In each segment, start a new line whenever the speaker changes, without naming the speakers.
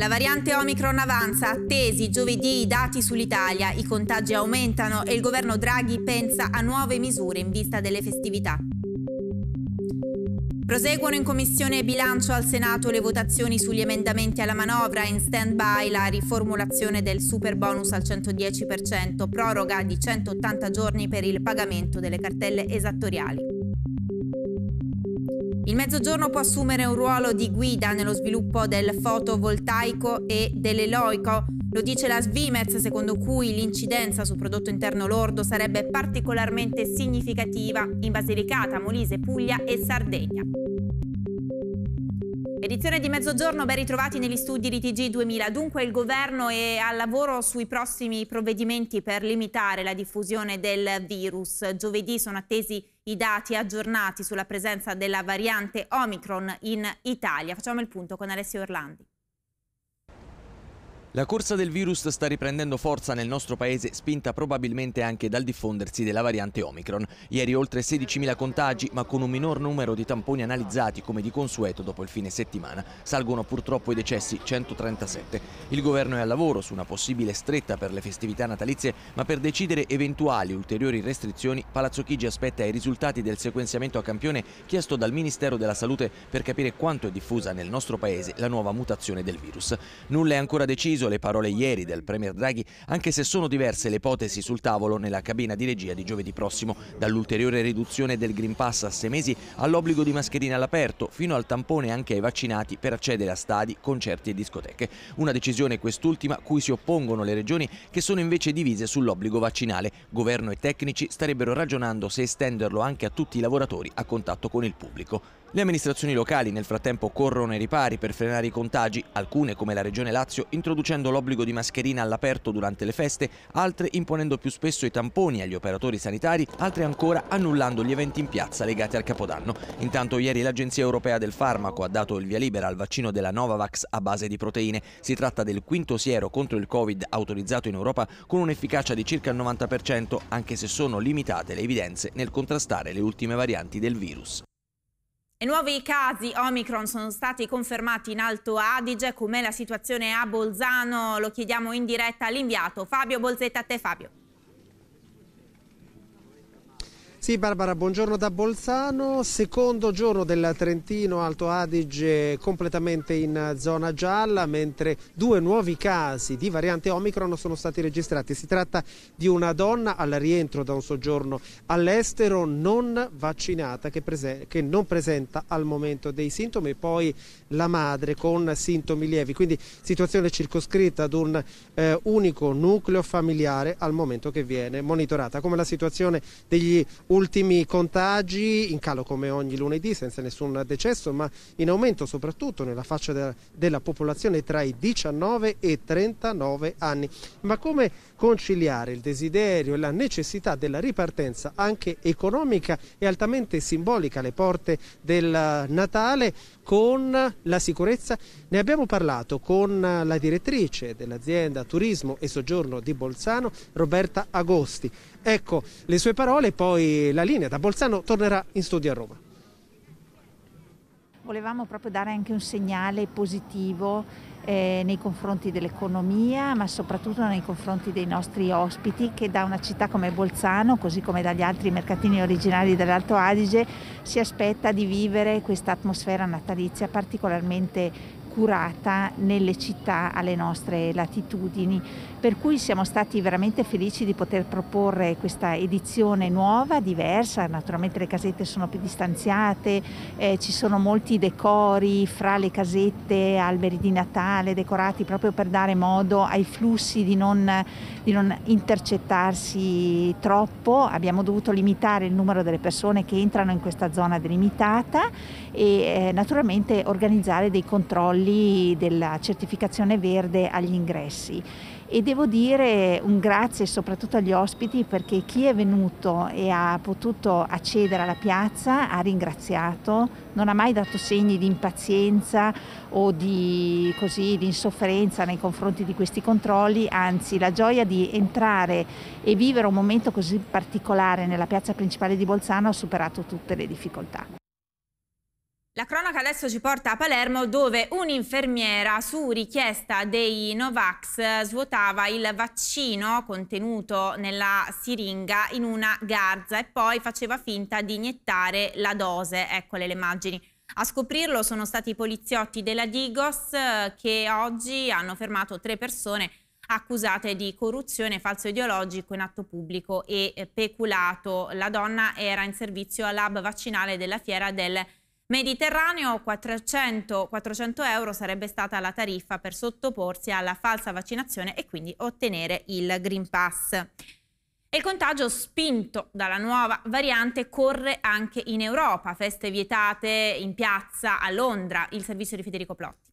La variante Omicron avanza, attesi giovedì i dati sull'Italia, i contagi aumentano e il governo Draghi pensa a nuove misure in vista delle festività. Proseguono in Commissione Bilancio al Senato le votazioni sugli emendamenti alla manovra in stand-by la riformulazione del super bonus al 110%, proroga di 180 giorni per il pagamento delle cartelle esattoriali. Il mezzogiorno può assumere un ruolo di guida nello sviluppo del fotovoltaico e dell'eloico, lo dice la Svimez, secondo cui l'incidenza sul prodotto interno lordo sarebbe particolarmente significativa in Basilicata, Molise, Puglia e Sardegna. Edizione di mezzogiorno, ben ritrovati negli studi di TG 2000. Dunque il governo è al lavoro sui prossimi provvedimenti per limitare la diffusione del virus. Giovedì sono attesi i dati aggiornati sulla presenza della variante Omicron in Italia. Facciamo il punto con Alessio Orlandi.
La corsa del virus sta riprendendo forza nel nostro paese, spinta probabilmente anche dal diffondersi della variante Omicron. Ieri oltre 16.000 contagi, ma con un minor numero di tamponi analizzati come di consueto dopo il fine settimana. Salgono purtroppo i decessi, 137. Il governo è al lavoro su una possibile stretta per le festività natalizie, ma per decidere eventuali ulteriori restrizioni, Palazzo Chigi aspetta i risultati del sequenziamento a campione chiesto dal Ministero della Salute per capire quanto è diffusa nel nostro paese la nuova mutazione del virus. Nulla è ancora deciso condiviso le parole ieri del Premier Draghi, anche se sono diverse le ipotesi sul tavolo nella cabina di regia di giovedì prossimo, dall'ulteriore riduzione del Green Pass a sei mesi all'obbligo di mascherina all'aperto, fino al tampone anche ai vaccinati per accedere a stadi, concerti e discoteche. Una decisione quest'ultima cui si oppongono le regioni che sono invece divise sull'obbligo vaccinale. Governo e tecnici starebbero ragionando se estenderlo anche a tutti i lavoratori a contatto con il pubblico. Le amministrazioni locali nel frattempo corrono ai ripari per frenare i contagi, alcune come la Regione Lazio introducendo l'obbligo di mascherina all'aperto durante le feste, altre imponendo più spesso i tamponi agli operatori sanitari, altre ancora annullando gli eventi in piazza legati al Capodanno. Intanto ieri l'Agenzia Europea del Farmaco ha dato il via libera al vaccino della Novavax a base di proteine. Si tratta del quinto siero contro il Covid autorizzato in Europa con un'efficacia di circa il 90%, anche se sono limitate le evidenze nel contrastare le ultime varianti del virus.
E nuovi casi Omicron sono stati confermati in Alto Adige, com'è la situazione a Bolzano? Lo chiediamo in diretta all'inviato Fabio Bolzetta, a te Fabio.
Sì, Barbara, buongiorno da Bolzano. Secondo giorno del Trentino Alto Adige completamente in zona gialla, mentre due nuovi casi di variante Omicron sono stati registrati. Si tratta di una donna al rientro da un soggiorno all'estero non vaccinata che, che, non presenta al momento dei sintomi e poi la madre con sintomi lievi. Quindi situazione circoscritta ad un eh, unico nucleo familiare al momento che viene monitorata. Come la situazione degli Ultimi contagi in calo come ogni lunedì senza nessun decesso ma in aumento soprattutto nella faccia de della popolazione tra i 19 e i 39 anni. Ma come conciliare il desiderio e la necessità della ripartenza anche economica e altamente simbolica alle porte del Natale con la sicurezza? Ne abbiamo parlato con la direttrice dell'azienda Turismo e Soggiorno di Bolzano, Roberta Agosti. Ecco le sue parole, poi la linea da Bolzano tornerà in studio a Roma.
Volevamo proprio dare anche un segnale positivo eh, nei confronti dell'economia, ma soprattutto nei confronti dei nostri ospiti che da una città come Bolzano, così come dagli altri mercatini originari dell'Alto Adige, si aspetta di vivere questa atmosfera natalizia particolarmente curata nelle città alle nostre latitudini. Per cui siamo stati veramente felici di poter proporre questa edizione nuova, diversa, naturalmente le casette sono più distanziate, eh, ci sono molti decori fra le casette, alberi di Natale decorati proprio per dare modo ai flussi di non, di non intercettarsi troppo, abbiamo dovuto limitare il numero delle persone che entrano in questa zona delimitata e eh, naturalmente organizzare dei controlli controlli della certificazione verde agli ingressi e devo dire un grazie soprattutto agli ospiti perché chi è venuto e ha potuto accedere alla piazza ha ringraziato, non ha mai dato segni di impazienza o di, così, di insofferenza nei confronti di questi controlli, anzi la gioia di entrare e vivere un momento così particolare nella piazza principale di Bolzano ha superato tutte le difficoltà.
La cronaca adesso ci porta a Palermo dove un'infermiera su richiesta dei Novax svuotava il vaccino contenuto nella siringa in una garza e poi faceva finta di iniettare la dose. Eccole le immagini. A scoprirlo sono stati i poliziotti della Digos che oggi hanno fermato tre persone accusate di corruzione, falso ideologico in atto pubblico e peculato. La donna era in servizio al lab vaccinale della fiera del Mediterraneo 400, 400 euro sarebbe stata la tariffa per sottoporsi alla falsa vaccinazione e quindi ottenere il Green Pass. E il contagio spinto dalla nuova variante corre anche in Europa. Feste vietate in piazza a Londra, il servizio di Federico Plotti.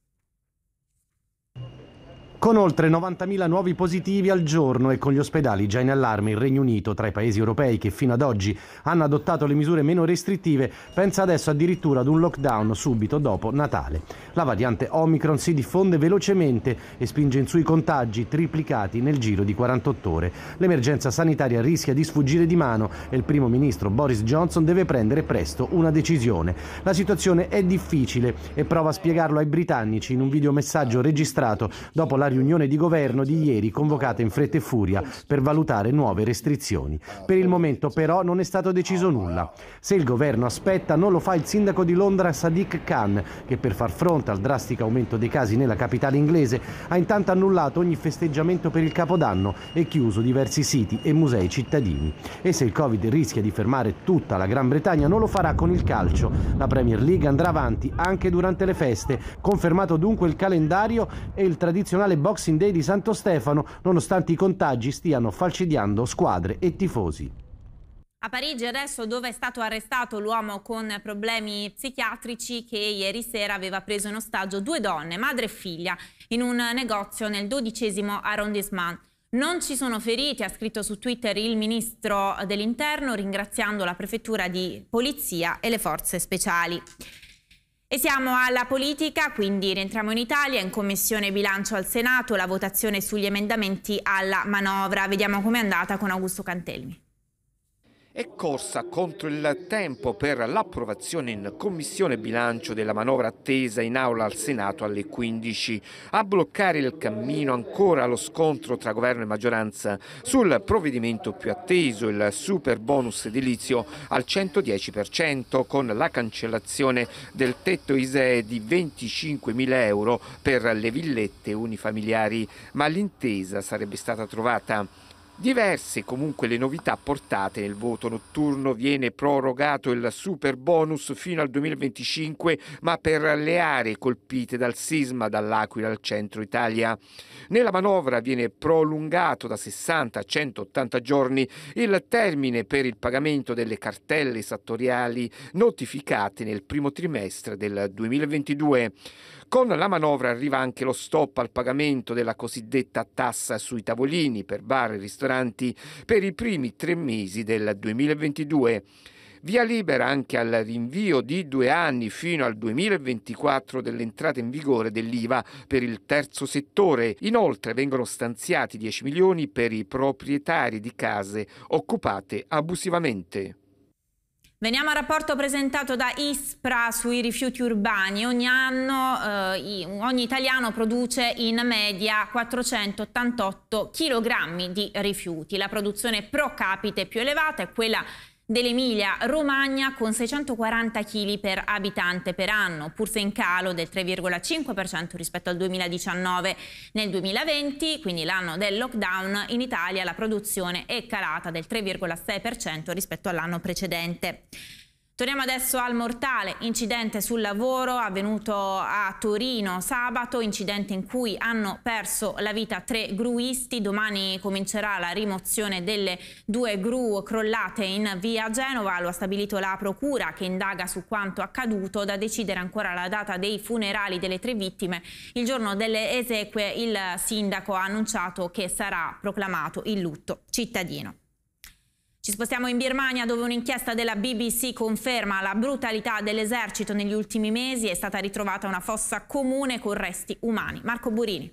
Con oltre 90.000 nuovi positivi al giorno e con gli ospedali già in allarme, il Regno Unito, tra i paesi europei che fino ad oggi hanno adottato le misure meno restrittive, pensa adesso addirittura ad un lockdown subito dopo Natale. La variante Omicron si diffonde velocemente e spinge in su i contagi triplicati nel giro di 48 ore. L'emergenza sanitaria rischia di sfuggire di mano e il primo ministro Boris Johnson deve prendere presto una decisione. La situazione è difficile e prova a spiegarlo ai britannici in un videomessaggio registrato dopo la la riunione di governo di ieri convocata in fretta e furia per valutare nuove restrizioni. Per il momento però non è stato deciso nulla. Se il governo aspetta non lo fa il sindaco di Londra Sadiq Khan che per far fronte al drastico aumento dei casi nella capitale inglese ha intanto annullato ogni festeggiamento per il Capodanno e chiuso diversi siti e musei cittadini. E se il Covid rischia di fermare tutta la Gran Bretagna non lo farà con il calcio. La Premier League andrà avanti anche durante le feste. Confermato dunque il calendario e il tradizionale Boxing Day di Santo Stefano, nonostante i contagi stiano falcidiando squadre e tifosi.
A Parigi adesso dove è stato arrestato l'uomo con problemi psichiatrici che ieri sera aveva preso in ostaggio due donne, madre e figlia, in un negozio nel dodicesimo arrondissement. Non ci sono feriti, ha scritto su Twitter il ministro dell'interno ringraziando la prefettura di polizia e le forze speciali. E siamo alla politica, quindi rientriamo in Italia, in commissione bilancio al Senato, la votazione sugli emendamenti alla manovra. Vediamo com'è andata con Augusto Cantelmi
è corsa contro il tempo per l'approvazione in Commissione Bilancio della manovra attesa in aula al Senato alle 15. A bloccare il cammino ancora lo scontro tra governo e maggioranza sul provvedimento più atteso, il super bonus edilizio al 110% con la cancellazione del tetto ISEE di 25.000 euro per le villette unifamiliari, ma l'intesa sarebbe stata trovata Diverse comunque le novità portate nel voto notturno, viene prorogato il super bonus fino al 2025, ma per le aree colpite dal sisma dall'Aquila al centro Italia. Nella manovra viene prolungato da 60 a 180 giorni il termine per il pagamento delle cartelle esattoriali notificate nel primo trimestre del 2022. Con la manovra arriva anche lo stop al pagamento della cosiddetta tassa sui tavolini per bar e ristoranti per i primi tre mesi del 2022 via libera anche al rinvio di due anni fino al 2024 dell'entrata in vigore dell'IVA per il terzo settore. Inoltre vengono stanziati 10 milioni per i proprietari di case occupate abusivamente.
Veniamo al rapporto presentato da ISPRA sui rifiuti urbani. Ogni anno eh, ogni italiano produce in media 488 kg di rifiuti. La produzione pro capite più elevata è quella dell'Emilia Romagna con 640 kg per abitante per anno, pur se in calo del 3,5% rispetto al 2019. Nel 2020, quindi l'anno del lockdown, in Italia la produzione è calata del 3,6% rispetto all'anno precedente. Torniamo adesso al mortale, incidente sul lavoro avvenuto a Torino sabato, incidente in cui hanno perso la vita tre gruisti, domani comincerà la rimozione delle due gru crollate in via Genova, lo ha stabilito la procura che indaga su quanto accaduto, da decidere ancora la data dei funerali delle tre vittime. Il giorno delle esequie il sindaco ha annunciato che sarà proclamato il lutto cittadino. Ci spostiamo in Birmania dove un'inchiesta della BBC conferma la brutalità dell'esercito negli ultimi mesi. È stata ritrovata una fossa comune con resti umani. Marco Burini.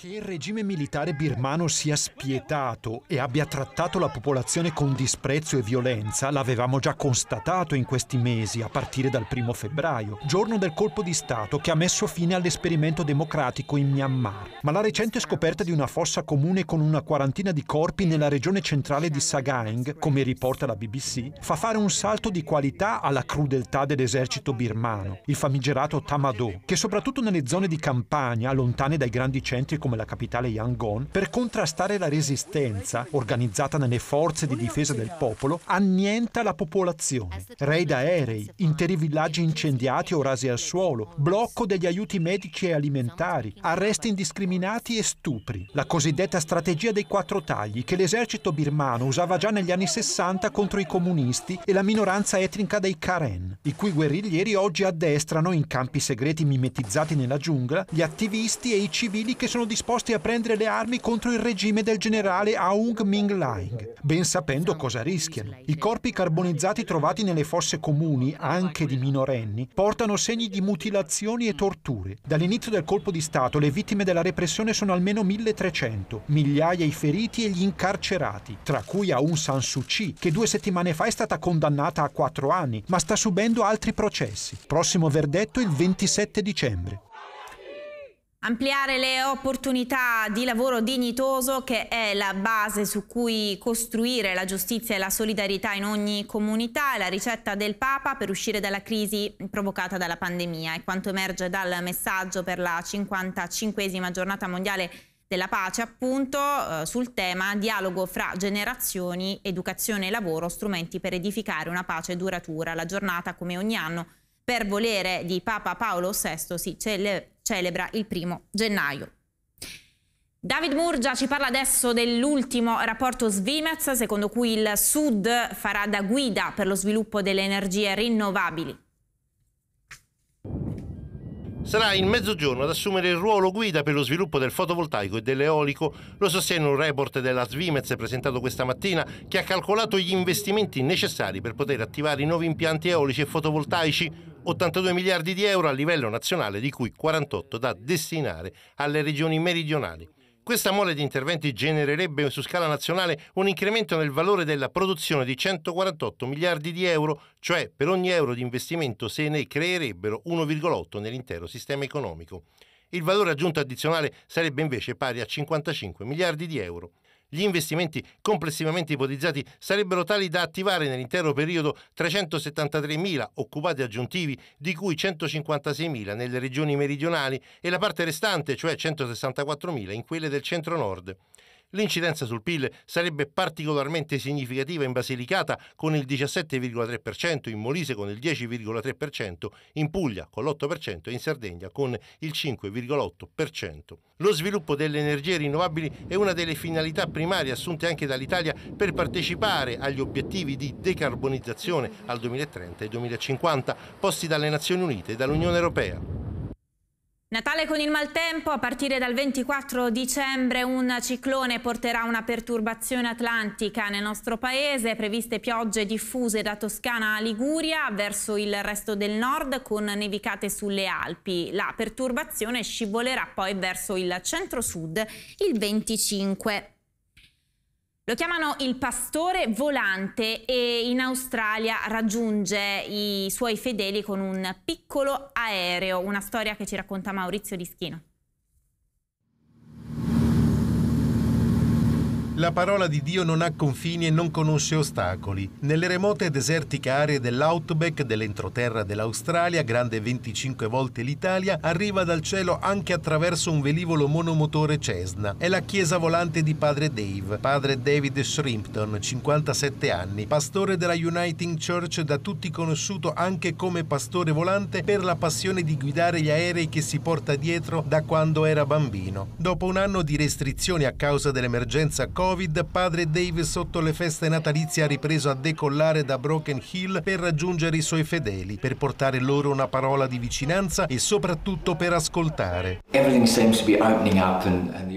Che il regime militare birmano sia spietato e abbia trattato la popolazione con disprezzo e violenza l'avevamo già constatato in questi mesi, a partire dal primo febbraio, giorno del colpo di Stato che ha messo fine all'esperimento democratico in Myanmar. Ma la recente scoperta di una fossa comune con una quarantina di corpi nella regione centrale di Sagaing, come riporta la BBC, fa fare un salto di qualità alla crudeltà dell'esercito birmano, il famigerato Tamadò, che soprattutto nelle zone di campagna, lontane dai grandi centri come la capitale Yangon, per contrastare la resistenza organizzata nelle forze di difesa del popolo, annienta la popolazione. Raid aerei, interi villaggi incendiati o rasi al suolo, blocco degli aiuti medici e alimentari, arresti indiscriminati e stupri. La cosiddetta strategia dei quattro tagli che l'esercito birmano usava già negli anni 60 contro i comunisti e la minoranza etnica dei Karen, i cui guerriglieri oggi addestrano in campi segreti mimetizzati nella giungla gli attivisti e i civili che sono disperati disposti a prendere le armi contro il regime del generale Aung Ming Laing, ben sapendo cosa rischiano. I corpi carbonizzati trovati nelle fosse comuni, anche di minorenni, portano segni di mutilazioni e torture. Dall'inizio del colpo di Stato le vittime della repressione sono almeno 1300, migliaia i feriti e gli incarcerati, tra cui Aung San Suu Kyi, che due settimane fa è stata condannata a quattro anni, ma sta subendo altri processi. Prossimo verdetto il 27 dicembre.
Ampliare le opportunità di lavoro dignitoso che è la base su cui costruire la giustizia e la solidarietà in ogni comunità è la ricetta del Papa per uscire dalla crisi provocata dalla pandemia e quanto emerge dal messaggio per la 55esima giornata mondiale della pace appunto eh, sul tema dialogo fra generazioni, educazione e lavoro, strumenti per edificare una pace duratura. La giornata come ogni anno per volere di Papa Paolo VI si celebra celebra il primo gennaio. David Murgia ci parla adesso dell'ultimo rapporto Svimez, secondo cui il Sud farà da guida per lo sviluppo delle energie rinnovabili.
Sarà il mezzogiorno ad assumere il ruolo guida per lo sviluppo del fotovoltaico e dell'eolico. Lo sostiene un report della Svimez presentato questa mattina che ha calcolato gli investimenti necessari per poter attivare i nuovi impianti eolici e fotovoltaici 82 miliardi di euro a livello nazionale, di cui 48 da destinare alle regioni meridionali. Questa mole di interventi genererebbe su scala nazionale un incremento nel valore della produzione di 148 miliardi di euro, cioè per ogni euro di investimento se ne creerebbero 1,8 nell'intero sistema economico. Il valore aggiunto addizionale sarebbe invece pari a 55 miliardi di euro. Gli investimenti complessivamente ipotizzati sarebbero tali da attivare nell'intero periodo 373.000 occupati aggiuntivi, di cui 156.000 nelle regioni meridionali e la parte restante, cioè 164.000, in quelle del centro-nord. L'incidenza sul PIL sarebbe particolarmente significativa in Basilicata con il 17,3%, in Molise con il 10,3%, in Puglia con l'8% e in Sardegna con il 5,8%. Lo sviluppo delle energie rinnovabili è una delle finalità primarie assunte anche dall'Italia per partecipare agli obiettivi di decarbonizzazione al 2030 e 2050 posti dalle Nazioni Unite e dall'Unione Europea.
Natale con il maltempo, a partire dal 24 dicembre un ciclone porterà una perturbazione atlantica nel nostro paese, previste piogge diffuse da Toscana a Liguria verso il resto del nord con nevicate sulle Alpi. La perturbazione scivolerà poi verso il centro-sud il 25. Lo chiamano il pastore volante e in Australia raggiunge i suoi fedeli con un piccolo aereo, una storia che ci racconta Maurizio Di Schino.
La parola di Dio non ha confini e non conosce ostacoli. Nelle remote e desertiche aree dell'outback, dell'entroterra dell'Australia, grande 25 volte l'Italia, arriva dal cielo anche attraverso un velivolo monomotore Cessna. È la chiesa volante di padre Dave, padre David Shrimpton, 57 anni, pastore della Uniting Church da tutti conosciuto anche come pastore volante per la passione di guidare gli aerei che si porta dietro da quando era bambino. Dopo un anno di restrizioni a causa dell'emergenza Covid, Covid, padre Dave sotto le feste natalizie ha ripreso a decollare da Broken Hill per raggiungere i suoi fedeli, per portare loro una parola di vicinanza e soprattutto per ascoltare.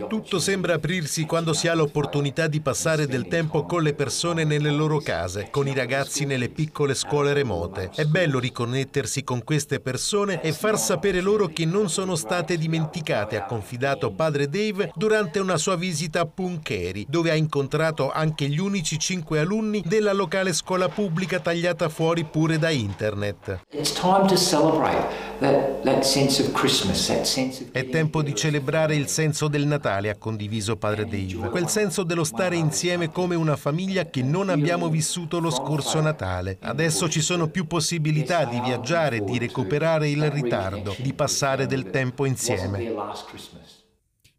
Tutto sembra aprirsi quando si ha l'opportunità di passare del tempo con le persone nelle loro case, con i ragazzi nelle piccole scuole remote. È bello riconnettersi con queste persone e far sapere loro che non sono state dimenticate, ha confidato padre Dave durante una sua visita a Puncheri, dove dove ha incontrato anche gli unici cinque alunni della locale scuola pubblica tagliata fuori pure da internet. È tempo di celebrare il senso del Natale, ha condiviso padre Dave,
quel senso dello stare
insieme come una famiglia che non abbiamo vissuto lo scorso Natale. Adesso ci sono più possibilità di viaggiare, di recuperare il ritardo, di passare del tempo insieme.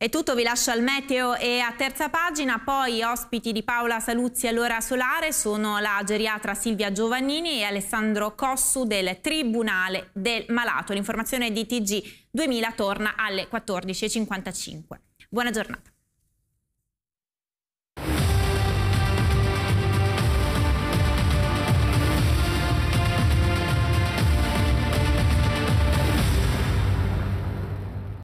È tutto, vi lascio al meteo e a terza pagina, poi ospiti di Paola Saluzzi all'ora solare sono la geriatra Silvia Giovannini e Alessandro Cossu del Tribunale del Malato. L'informazione di TG 2000 torna alle 14.55. Buona giornata.